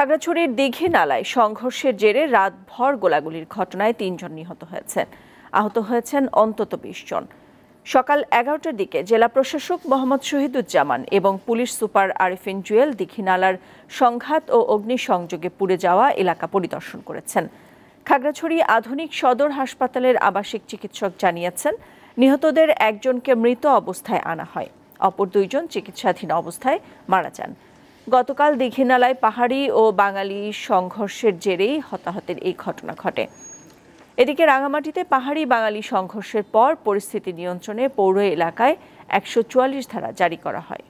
খাগড়াছড়ির দিঘি নালায় সংঘর্ষের জেরে রাতভর গোলাগুলির ঘটনায় তিনজন নিহত হয়েছেন আহত হয়েছেন অন্তত বিশ জন সকাল এগারোটার দিকে জেলা প্রশাসক মোহাম্মদ শহীদুজ্জামান এবং পুলিশ সুপার আরিফিন জুয়েল দীঘিনালার সংঘাত ও অগ্নিসংযোগে পুড়ে যাওয়া এলাকা পরিদর্শন করেছেন খাগড়াছড়ি আধুনিক সদর হাসপাতালের আবাসিক চিকিৎসক জানিয়েছেন নিহতদের একজনকে মৃত অবস্থায় আনা হয় অপর দুইজন চিকিৎসাধীন অবস্থায় মারা যান গতকাল দীঘিনালায় পাহাড়ি ও বাঙালি সংঘর্ষের জেরেই হতাহতের এই ঘটনা ঘটে এদিকে রাঙামাটিতে পাহাড়ি বাঙালি সংঘর্ষের পর পরিস্থিতি নিয়ন্ত্রণে পৌর এলাকায় একশো ধারা জারি করা হয়